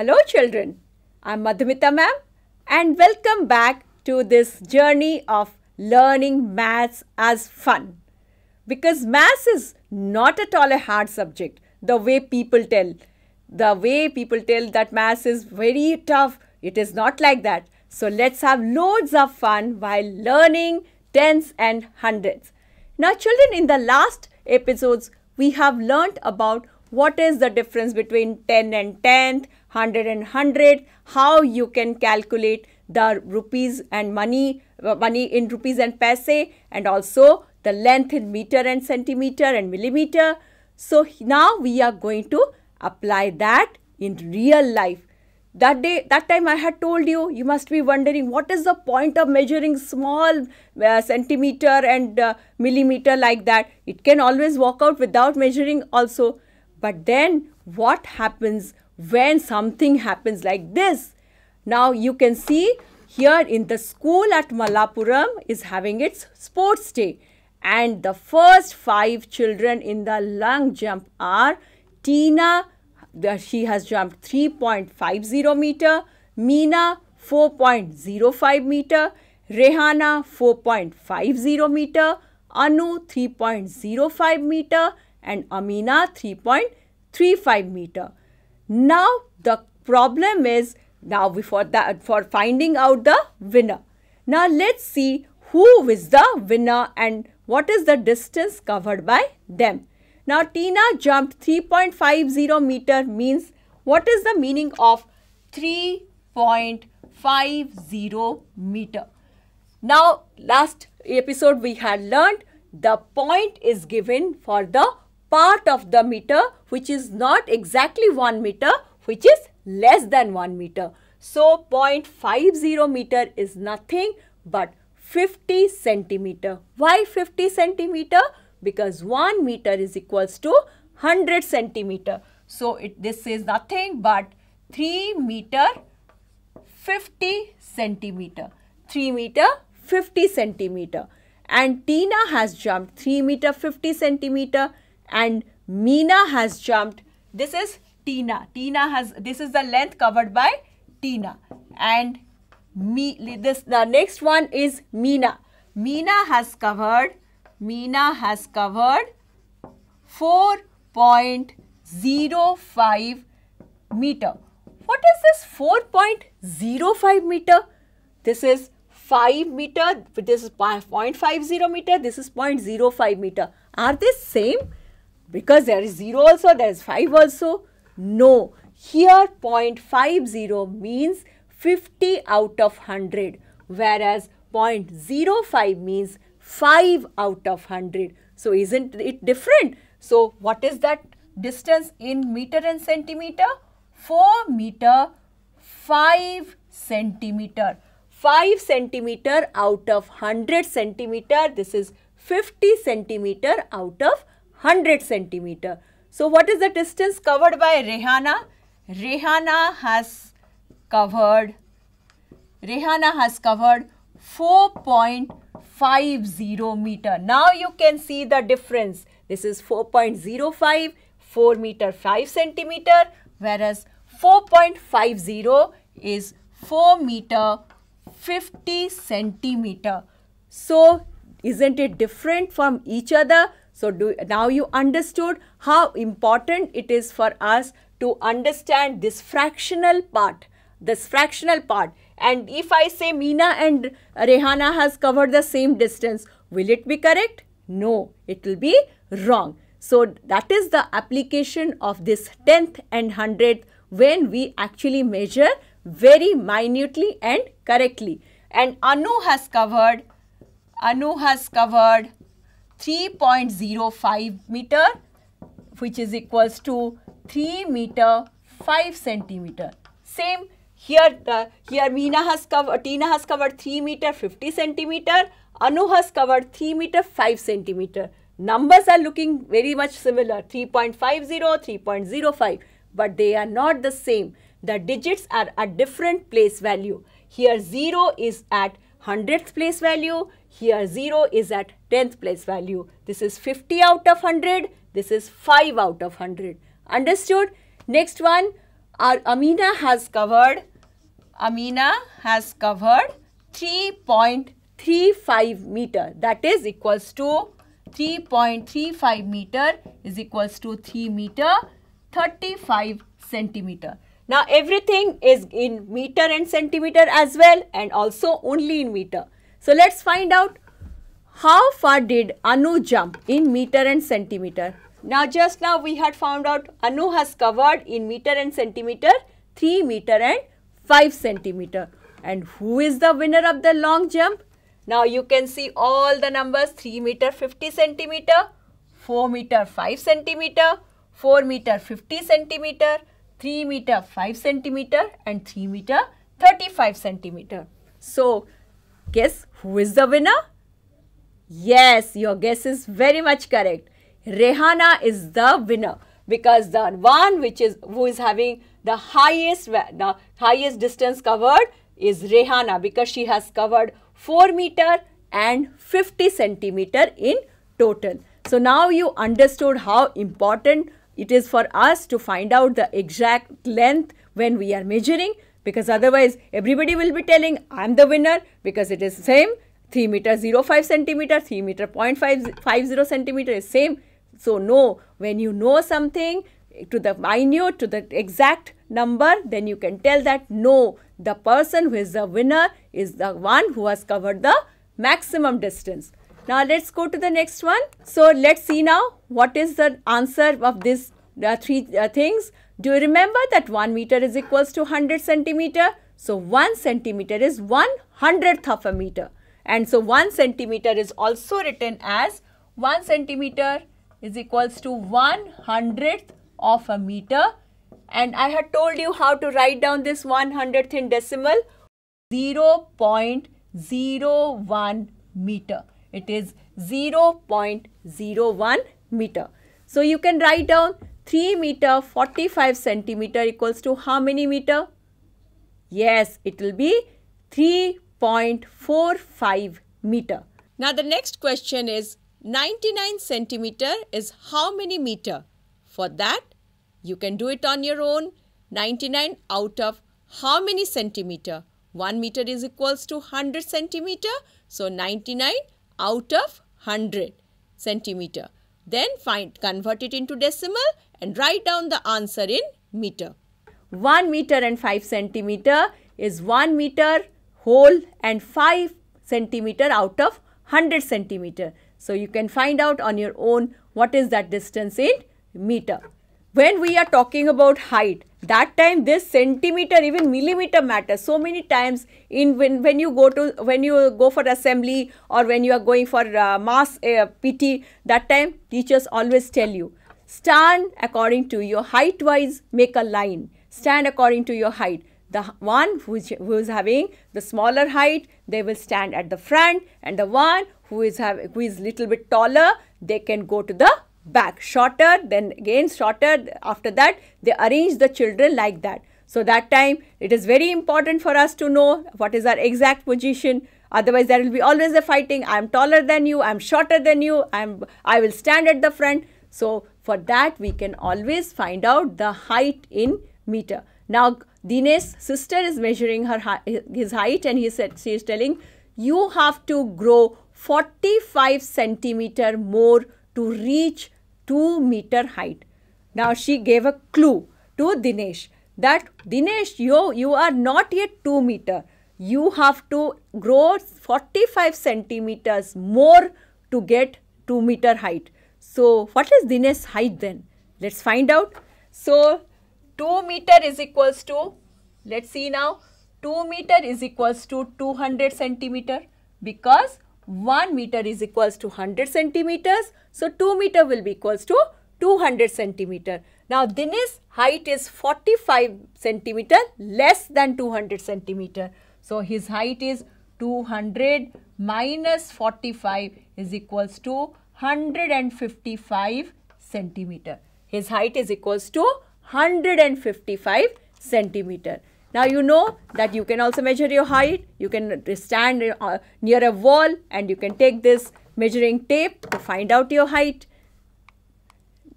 Hello children, I'm Madhumita ma'am and welcome back to this journey of learning maths as fun. Because maths is not at all a hard subject the way people tell. The way people tell that maths is very tough, it is not like that. So let's have loads of fun while learning tens and hundreds. Now children, in the last episodes, we have learnt about what is the difference between 10 and 10th, 100 and 100, how you can calculate the rupees and money, uh, money in rupees and paise and also the length in meter and centimeter and millimeter. So, now we are going to apply that in real life. That day, that time I had told you, you must be wondering what is the point of measuring small uh, centimeter and uh, millimeter like that. It can always walk out without measuring also. But then what happens when something happens like this. Now you can see here in the school at Malapuram is having its sports day and the first five children in the long jump are Tina, she has jumped 3.50 meter, Meena 4.05 meter, Rehana 4.50 meter, Anu 3.05 meter and Amina 3.35 meter. Now the problem is now for that for finding out the winner. Now let's see who is the winner and what is the distance covered by them. Now Tina jumped 3.50 meter means what is the meaning of 3.50 meter. Now last episode we had learned the point is given for the part of the meter which is not exactly 1 meter which is less than 1 meter. So 0.50 meter is nothing but 50 centimeter. Why 50 centimeter? Because 1 meter is equals to 100 centimeter. So it, this is nothing but 3 meter 50 centimeter. 3 meter 50 centimeter. And Tina has jumped 3 meter 50 centimeter and Mina has jumped. This is Tina. Tina has, this is the length covered by Tina. And me, this, the next one is Mina. Mina has covered, Mina has covered 4.05 meter. What is this 4.05 meter? This is 5 meter, this is 0.50 meter, this is 0.05 meter. Are they same? because there is 0 also, there is 5 also. No, here 0.50 means 50 out of 100 whereas 0.05 means 5 out of 100. So, isn't it different? So, what is that distance in meter and centimeter? 4 meter, 5 centimeter. 5 centimeter out of 100 centimeter, this is 50 centimeter out of 100 centimeter. So, what is the distance covered by Rehana? Rehana has covered Rehana has covered 4.50 meter. Now you can see the difference. This is 4.05, 4 meter 5 centimeter, whereas 4.50 is 4 meter 50 centimeter. So isn't it different from each other? So do, now you understood how important it is for us to understand this fractional part, this fractional part. And if I say Meena and Rehana has covered the same distance, will it be correct? No, it will be wrong. So that is the application of this 10th and 100th when we actually measure very minutely and correctly. And Anu has covered, Anu has covered 3.05 meter which is equals to 3 meter 5 centimeter. Same here the here Meena has covered Tina has covered 3 meter 50 centimeter. Anu has covered 3 meter 5 centimeter. Numbers are looking very much similar 3.50, 3.05 but they are not the same. The digits are at different place value. Here 0 is at 100th place value. Here 0 is at 10th place value. This is 50 out of 100. This is 5 out of 100. Understood? Next one, our Amina has covered, Amina has covered 3.35 meter. That is equals to 3.35 meter is equals to 3 meter 35 centimeter. Now everything is in meter and centimeter as well and also only in meter. So let's find out how far did Anu jump in meter and centimeter. Now just now we had found out Anu has covered in meter and centimeter 3 meter and 5 centimeter. And who is the winner of the long jump? Now you can see all the numbers 3 meter 50 centimeter, 4 meter 5 centimeter, 4 meter 50 centimeter, 3 meter 5 centimeter and 3 meter 35 centimeter. So guess who is the winner? Yes, your guess is very much correct. Rehana is the winner because the one which is who is having the highest the highest distance covered is Rehana because she has covered 4 meter and 50 centimeter in total. So now you understood how important it is for us to find out the exact length when we are measuring because otherwise everybody will be telling I am the winner because it is same 3 meter 05 centimeter 3 meter 0.50 centimeter is same. So, no when you know something to the minute to the exact number then you can tell that no the person who is the winner is the one who has covered the maximum distance. Now, let us go to the next one. So, let us see now what is the answer of this uh, three uh, things. Do you remember that 1 meter is equals to 100 centimeter? So 1 centimeter is 1 hundredth of a meter. And so 1 centimeter is also written as 1 centimeter is equals to 1 hundredth of a meter. And I had told you how to write down this 1 hundredth in decimal. 0 0.01 meter. It is 0 0.01 meter. So you can write down 3 meter 45 centimeter equals to how many meter? Yes, it will be 3.45 meter. Now the next question is 99 centimeter is how many meter? For that, you can do it on your own. 99 out of how many centimeter? 1 meter is equals to 100 centimeter. So 99 out of 100 centimeter. Then find convert it into decimal and write down the answer in meter. 1 meter and 5 centimeter is 1 meter whole and 5 centimeter out of 100 centimeter. So, you can find out on your own what is that distance in meter. When we are talking about height, that time this centimeter even millimeter matters so many times in when, when you go to when you go for assembly or when you are going for uh, mass uh, pt that time teachers always tell you Stand according to your height wise, make a line. Stand according to your height. The one who is, who is having the smaller height, they will stand at the front and the one who is, have, who is little bit taller, they can go to the back. Shorter, then again shorter. After that, they arrange the children like that. So that time it is very important for us to know what is our exact position. Otherwise there will be always a fighting. I am taller than you. I am shorter than you. I am I will stand at the front. So for that, we can always find out the height in meter. Now, Dinesh's sister is measuring her his height and he said, she is telling, you have to grow 45 centimeter more to reach 2 meter height. Now, she gave a clue to Dinesh that Dinesh, you, you are not yet 2 meter. You have to grow 45 centimeters more to get 2 meter height. So, what is Dinesh's height then? Let's find out. So, 2 meter is equals to, let's see now, 2 meter is equals to 200 centimeter because 1 meter is equals to 100 centimeters. So, 2 meter will be equals to 200 centimeter. Now, Dinesh's height is 45 centimeter less than 200 centimeter. So, his height is 200 minus 45 is equals to 155 centimeter. His height is equals to 155 centimeter. Now you know that you can also measure your height. You can stand uh, near a wall and you can take this measuring tape to find out your height.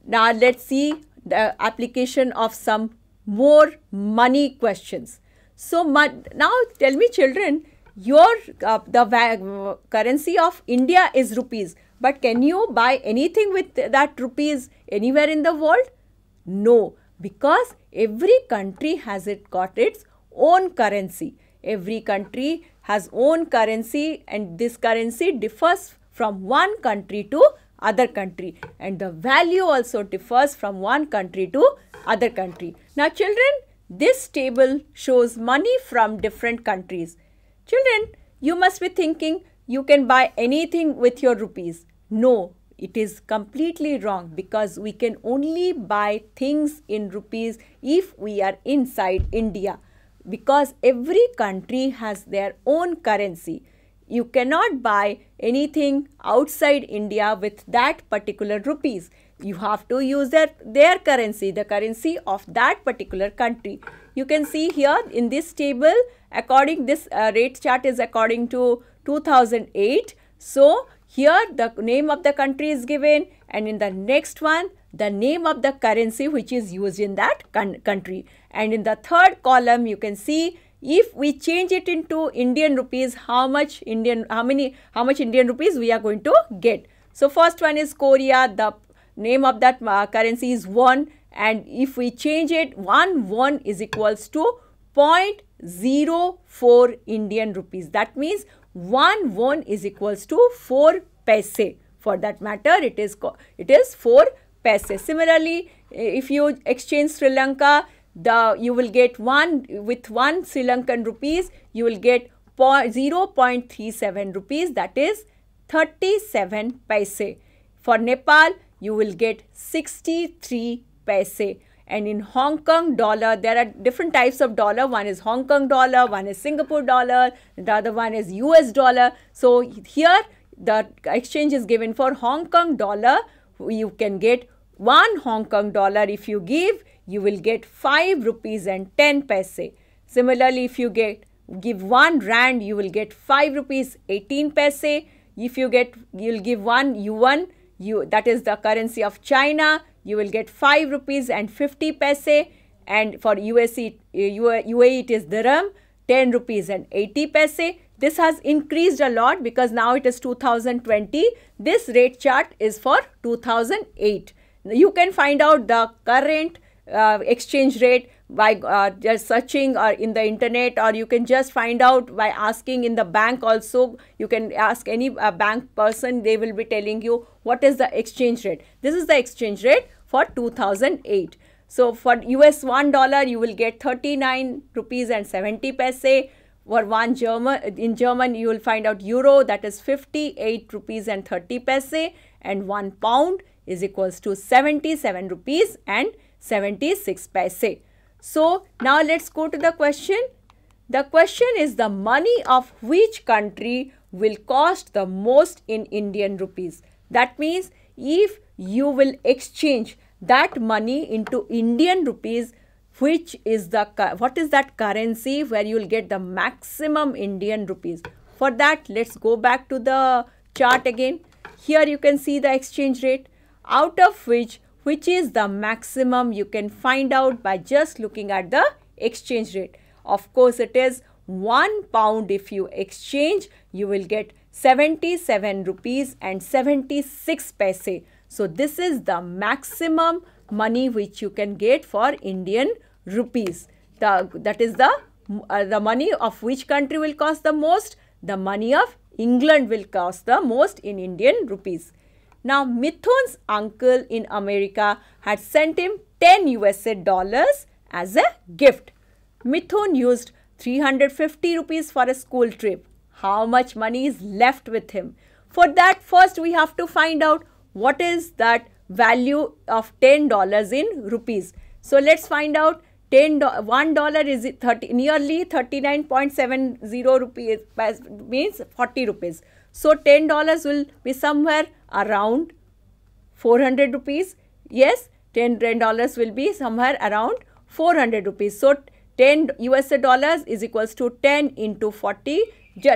Now let's see the application of some more money questions. So now tell me children, your uh, the currency of India is rupees. But can you buy anything with that rupees anywhere in the world? No, because every country has it got its own currency. Every country has own currency and this currency differs from one country to other country and the value also differs from one country to other country. Now children, this table shows money from different countries. Children, you must be thinking you can buy anything with your rupees. No, it is completely wrong because we can only buy things in rupees if we are inside India because every country has their own currency. You cannot buy anything outside India with that particular rupees. You have to use their, their currency, the currency of that particular country. You can see here in this table, according this uh, rate chart is according to 2008. So, here the name of the country is given and in the next one the name of the currency which is used in that country. And in the third column you can see if we change it into Indian rupees how much Indian how many how much Indian rupees we are going to get. So first one is Korea the name of that uh, currency is won and if we change it 1 won is equals to 0.04 Indian rupees that means 1 won is equals to 4 paise. For that matter, it is, it is 4 paise. Similarly, if you exchange Sri Lanka, the you will get 1 with 1 Sri Lankan rupees, you will get 0.37 rupees that is 37 paise. For Nepal, you will get 63 paise. And in Hong Kong dollar, there are different types of dollar. One is Hong Kong dollar, one is Singapore dollar, the other one is US dollar. So here the exchange is given for Hong Kong dollar. You can get one Hong Kong dollar if you give, you will get 5 rupees and 10 paise. Similarly, if you get give 1 rand, you will get 5 rupees 18 paise. If you get, you will give 1 yuan, you, that is the currency of China, you will get 5 rupees and 50 paise and for USC, UAE it is dirham 10 rupees and 80 paise. This has increased a lot because now it is 2020. This rate chart is for 2008. You can find out the current uh, exchange rate by uh, just searching or in the internet or you can just find out by asking in the bank also you can ask any uh, bank person they will be telling you what is the exchange rate this is the exchange rate for 2008 so for us 1 dollar you will get 39 rupees and 70 paise for one german in german you will find out euro that is 58 rupees and 30 paise and 1 pound is equals to 77 rupees and 76 paise so, now let us go to the question. The question is the money of which country will cost the most in Indian rupees. That means if you will exchange that money into Indian rupees, which is the, what is that currency where you will get the maximum Indian rupees. For that, let's go back to the chart again. Here you can see the exchange rate out of which which is the maximum you can find out by just looking at the exchange rate. Of course, it is 1 pound if you exchange, you will get 77 rupees and 76 paise. So, this is the maximum money which you can get for Indian rupees. The, that is the, uh, the money of which country will cost the most? The money of England will cost the most in Indian rupees. Now Mithun's uncle in America had sent him 10 USA dollars as a gift. Mithun used 350 rupees for a school trip. How much money is left with him? For that first we have to find out what is that value of $10 in rupees. So let's find out 10 1 dollar is 30 nearly 39.70 rupees means 40 rupees. So 10 dollars will be somewhere around 400 rupees. Yes, 10 dollars will be somewhere around 400 rupees. So 10 USA dollars is equals to 10 into 40,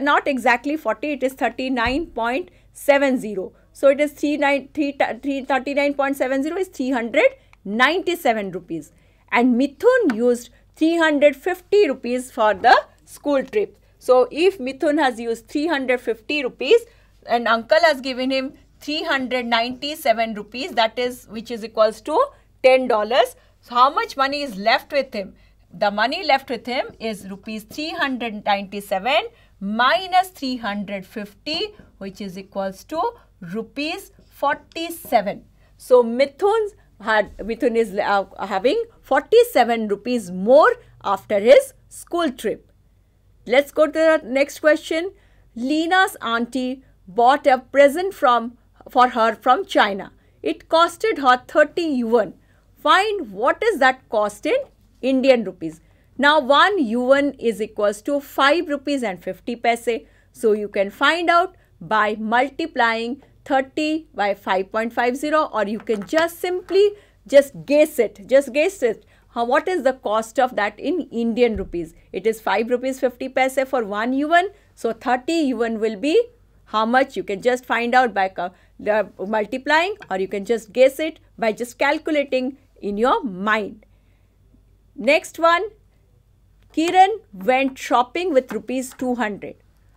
not exactly 40, it is 39.70. So it is 39.70 is 397 rupees. And Mithun used 350 rupees for the school trip. So if Mithun has used 350 rupees and uncle has given him 397 rupees that is which is equals to $10. So how much money is left with him? The money left with him is rupees 397 minus 350 which is equals to rupees 47. So Mithun's had Mithun is uh, having 47 rupees more after his school trip. Let's go to the next question. Lena's auntie bought a present from for her from China. It costed her 30 yuan. Find what is that cost in Indian rupees. Now 1 yuan is equals to 5 rupees and 50 paise. So you can find out by multiplying 30 by 5.50 or you can just simply just guess it. Just guess it. How, what is the cost of that in Indian rupees? It is 5 rupees 50 paise for 1 yuan. So 30 yuan will be how much you can just find out by the multiplying or you can just guess it by just calculating in your mind. Next one, Kiran went shopping with rupees 200.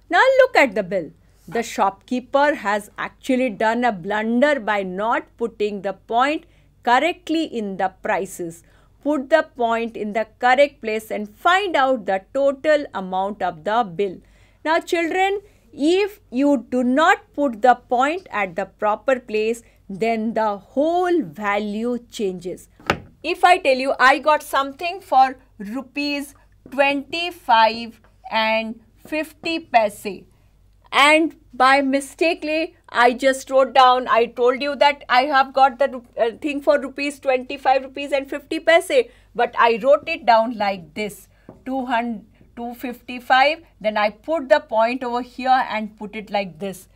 Now look at the bill. The shopkeeper has actually done a blunder by not putting the point correctly in the prices. Put the point in the correct place and find out the total amount of the bill. Now children, if you do not put the point at the proper place, then the whole value changes. If I tell you I got something for rupees 25 and 50 paise and by mistakenly I just wrote down I told you that I have got the uh, thing for rupees 25 rupees and 50 paise but I wrote it down like this 200 255 then I put the point over here and put it like this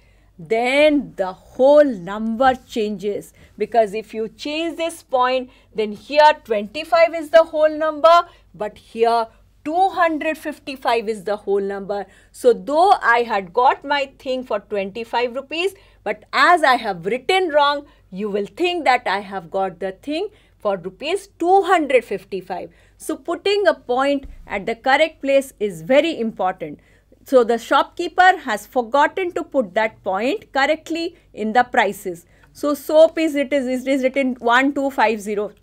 then the whole number changes because if you change this point then here 25 is the whole number but here 255 is the whole number. So though I had got my thing for 25 rupees but as I have written wrong you will think that I have got the thing for rupees 255. So putting a point at the correct place is very important. So the shopkeeper has forgotten to put that point correctly in the prices. So soap is it is, is written 1250.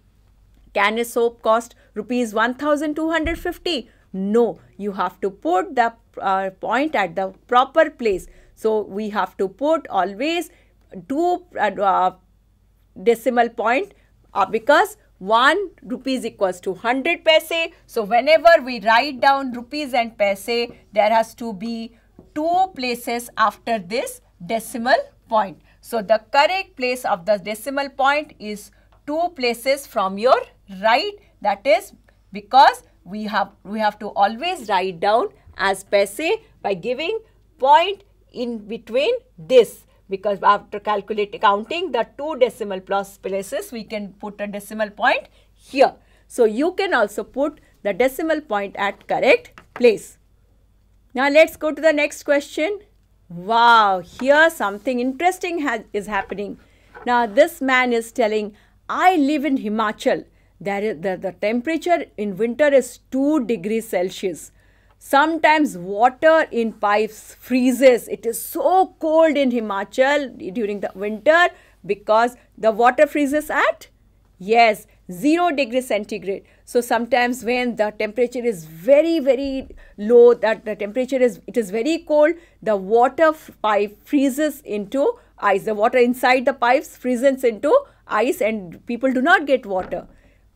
Can a soap cost rupees 1250? No, you have to put the uh, point at the proper place. So we have to put always two uh, uh decimal point uh, because 1 rupees equals to 100 paise. So whenever we write down rupees and paise, there has to be two places after this decimal point. So the correct place of the decimal point is two places from your right. That is because we have, we have to always write down as paise by giving point in between this because after calculating counting the two decimal plus places we can put a decimal point here. So, you can also put the decimal point at correct place. Now, let us go to the next question. Wow, here something interesting has, is happening. Now, this man is telling, I live in Himachal. There is, the, the temperature in winter is 2 degrees Celsius. Sometimes water in pipes freezes. It is so cold in Himachal during the winter because the water freezes at, yes, 0 degree centigrade. So sometimes when the temperature is very, very low, that the temperature is, it is very cold, the water pipe freezes into ice. The water inside the pipes freezes into ice and people do not get water.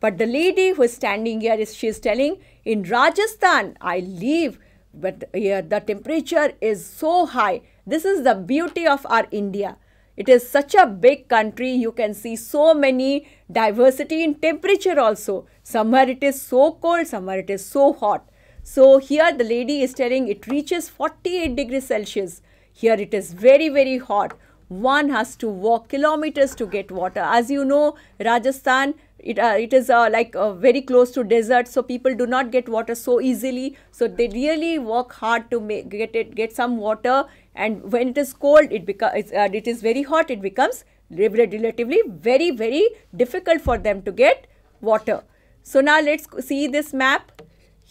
But the lady who is standing here is she is telling, in Rajasthan, I live, but here the temperature is so high. This is the beauty of our India. It is such a big country. You can see so many diversity in temperature also. Somewhere it is so cold, somewhere it is so hot. So here the lady is telling it reaches 48 degrees Celsius. Here it is very, very hot. One has to walk kilometers to get water. As you know, Rajasthan it, uh, it is uh, like uh, very close to desert so people do not get water so easily so they really work hard to make, get it get some water and when it is cold it becomes uh, it is very hot it becomes relatively very very difficult for them to get water so now let's see this map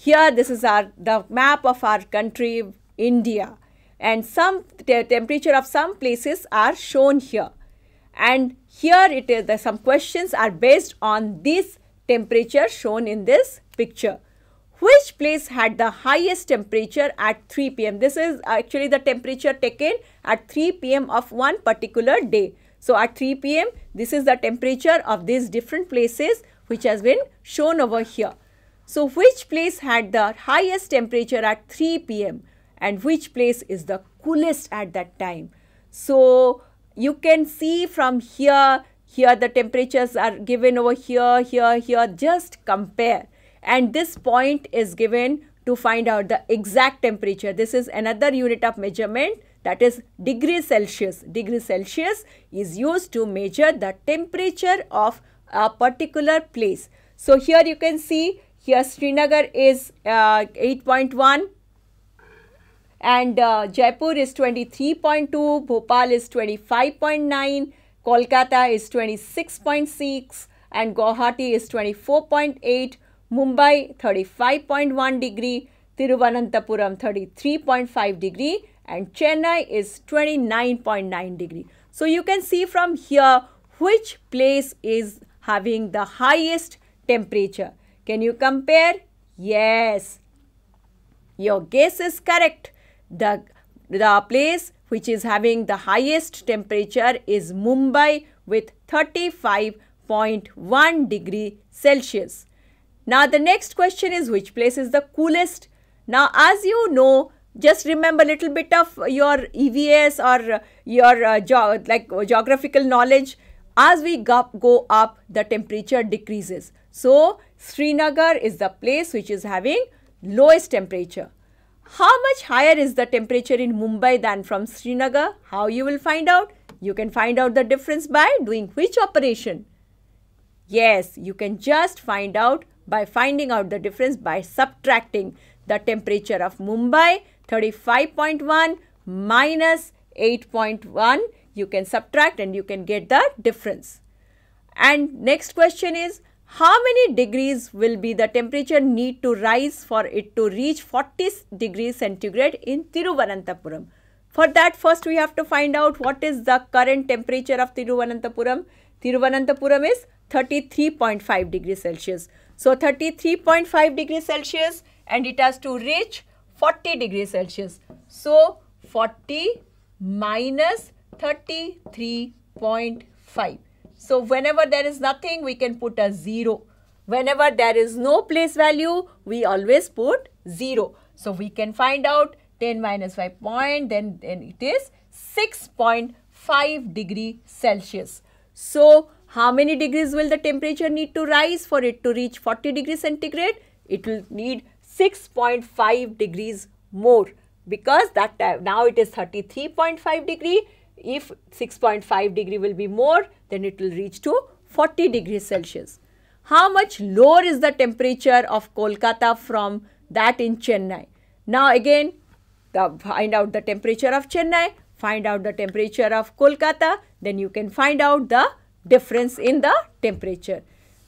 here this is our the map of our country india and some temperature of some places are shown here and here it is that some questions are based on this temperature shown in this picture. Which place had the highest temperature at 3 pm? This is actually the temperature taken at 3 pm of one particular day. So at 3 pm, this is the temperature of these different places which has been shown over here. So which place had the highest temperature at 3 pm and which place is the coolest at that time? So you can see from here, here the temperatures are given over here, here, here, just compare. And this point is given to find out the exact temperature. This is another unit of measurement that is degree Celsius. Degree Celsius is used to measure the temperature of a particular place. So, here you can see here Srinagar is uh, 8.1, and uh, Jaipur is 23.2, Bhopal is 25.9, Kolkata is 26.6 and Guwahati is 24.8, Mumbai 35.1 degree, Tiruvananthapuram 33.5 degree and Chennai is 29.9 degree. So you can see from here which place is having the highest temperature. Can you compare? Yes. Your guess is correct. The, the place which is having the highest temperature is Mumbai with 35.1 degree Celsius. Now the next question is which place is the coolest? Now as you know just remember little bit of your EVS or your uh, ge like geographical knowledge. As we go up, the temperature decreases. So, Srinagar is the place which is having lowest temperature. How much higher is the temperature in Mumbai than from Srinagar? How you will find out? You can find out the difference by doing which operation? Yes, you can just find out by finding out the difference by subtracting the temperature of Mumbai 35.1 minus 8.1. You can subtract and you can get the difference. And next question is how many degrees will be the temperature need to rise for it to reach 40 degrees centigrade in Thiruvananthapuram? For that first we have to find out what is the current temperature of Thiruvananthapuram. Thiruvananthapuram is 33.5 degrees Celsius. So 33.5 degrees Celsius and it has to reach 40 degrees Celsius. So 40 minus 33.5. So whenever there is nothing, we can put a 0. Whenever there is no place value, we always put 0. So we can find out 10 minus 5 point, then, then it is 6.5 degree Celsius. So how many degrees will the temperature need to rise for it to reach 40 degrees centigrade? It will need 6.5 degrees more because that now it is 33.5 degree. If 6.5 degree will be more, then it will reach to 40 degrees Celsius. How much lower is the temperature of Kolkata from that in Chennai? Now again, the, find out the temperature of Chennai, find out the temperature of Kolkata, then you can find out the difference in the temperature.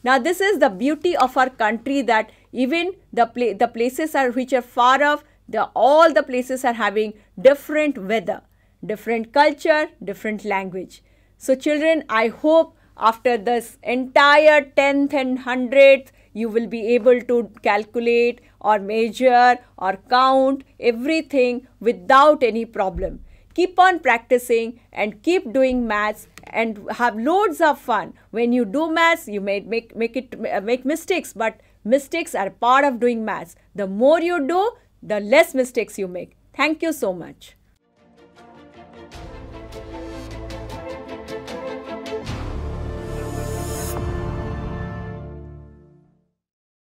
Now this is the beauty of our country that even the, pla the places are which are far off, the, all the places are having different weather, different culture, different language. So, children, I hope after this entire 10th and 100th, you will be able to calculate or measure or count everything without any problem. Keep on practicing and keep doing maths and have loads of fun. When you do maths, you may make, make, it, uh, make mistakes, but mistakes are part of doing maths. The more you do, the less mistakes you make. Thank you so much.